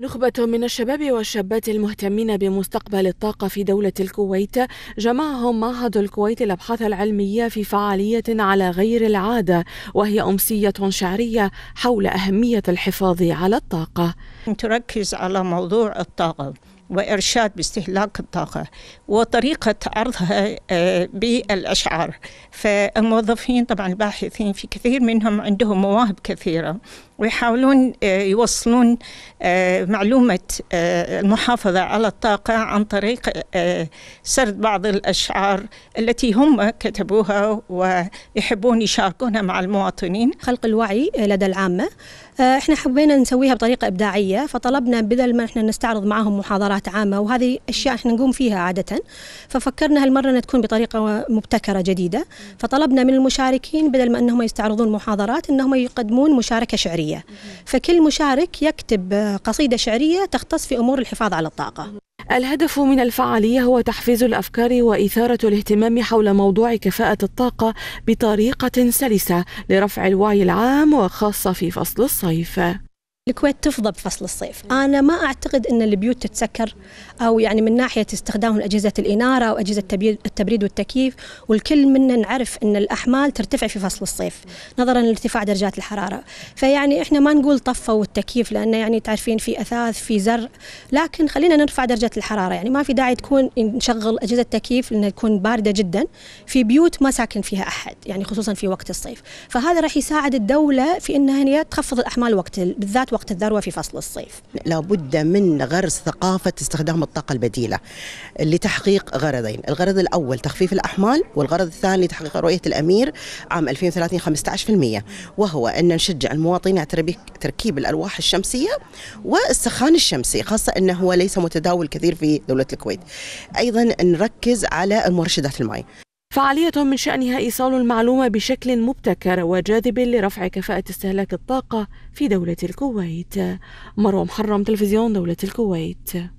نخبة من الشباب والشابات المهتمين بمستقبل الطاقة في دولة الكويت جمعهم معهد الكويت الأبحاث العلمية في فعالية على غير العادة وهي أمسية شعرية حول أهمية الحفاظ على الطاقة تركز على موضوع الطاقة وإرشاد باستهلاك الطاقة وطريقة عرضها آه، بالأشعار فالموظفين طبعا الباحثين في كثير منهم عندهم مواهب كثيرة ويحاولون آه، يوصلون آه، معلومة آه، المحافظة على الطاقة عن طريق سرد بعض الأشعار التي هم كتبوها ويحبون يشاركونها مع المواطنين خلق الوعي لدى العامة احنا حبينا نسويها بطريقة إبداعية فطلبنا بدل ما احنا نستعرض معاهم محاضرات عامة وهذه أشياء احنا نقوم فيها عادة ففكرنا هالمرة أنها تكون بطريقة مبتكرة جديدة فطلبنا من المشاركين بدل ما أنهم يستعرضون محاضرات أنهم يقدمون مشاركة شعرية شعرية فكل مشارك يكتب آه، قصيدة شعرية تختص في أمور الحفاظ على الطاقة الهدف من الفعالية هو تحفيز الأفكار وإثارة الاهتمام حول موضوع كفاءة الطاقة بطريقة سلسة لرفع الوعي العام وخاصة في فصل الصيف الكويت تفضى بفصل الصيف أنا ما أعتقد أن البيوت تتسكر أو يعني من ناحية استخدام أجهزة الإنارة وأجهزة التبريد والتكييف والكل منا نعرف أن الأحمال ترتفع في فصل الصيف نظرا لارتفاع درجات الحرارة فيعني إحنا ما نقول طفوا التكييف لأنه يعني تعرفين في أثاث في زر لكن خلينا نرفع درجات الحرارة يعني ما في داعي تكون نشغل أجهزة التكييف لأنها تكون باردة جدا في بيوت ما ساكن فيها أحد يعني خصوصا في وقت الصيف فهذا راح يساعد الدولة في أنها هي تخفض الأحمال وقت بالذات وقت الذروة في فصل الصيف لابد من غرس ثقافة استخدام الطاقة البديلة لتحقيق غرضين الغرض الأول تخفيف الأحمال والغرض الثاني تحقيق رؤية الأمير عام 2030 15% وهو أن نشجع المواطنين على تركيب الألواح الشمسية والسخان الشمسي خاصة أنه هو ليس متداول كثير في دولة الكويت أيضا نركز على المرشدات الماء فعالية من شأنها إيصال المعلومة بشكل مبتكر وجاذب لرفع كفاءة استهلاك الطاقة في دولة الكويت مروى محرم تلفزيون دولة الكويت